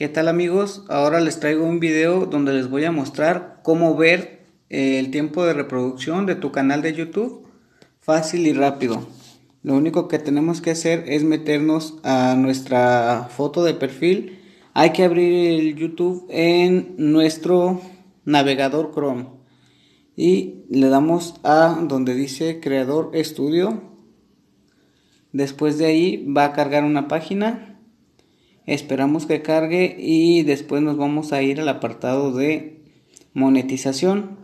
¿Qué tal amigos? Ahora les traigo un video donde les voy a mostrar cómo ver eh, el tiempo de reproducción de tu canal de YouTube fácil y rápido. Lo único que tenemos que hacer es meternos a nuestra foto de perfil. Hay que abrir el YouTube en nuestro navegador Chrome. Y le damos a donde dice Creador Estudio. Después de ahí va a cargar una página esperamos que cargue y después nos vamos a ir al apartado de monetización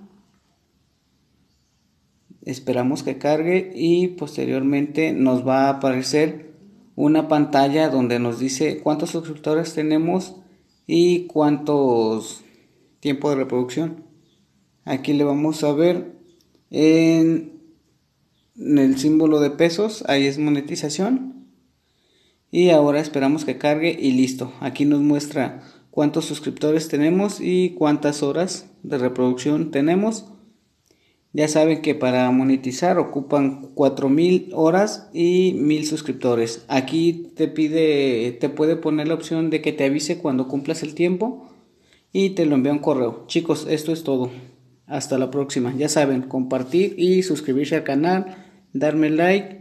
esperamos que cargue y posteriormente nos va a aparecer una pantalla donde nos dice cuántos suscriptores tenemos y cuántos tiempo de reproducción aquí le vamos a ver en el símbolo de pesos ahí es monetización y ahora esperamos que cargue y listo aquí nos muestra cuántos suscriptores tenemos y cuántas horas de reproducción tenemos ya saben que para monetizar ocupan 4000 horas y 1000 suscriptores aquí te pide te puede poner la opción de que te avise cuando cumplas el tiempo y te lo envía un correo chicos esto es todo hasta la próxima ya saben compartir y suscribirse al canal darme like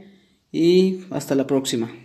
y hasta la próxima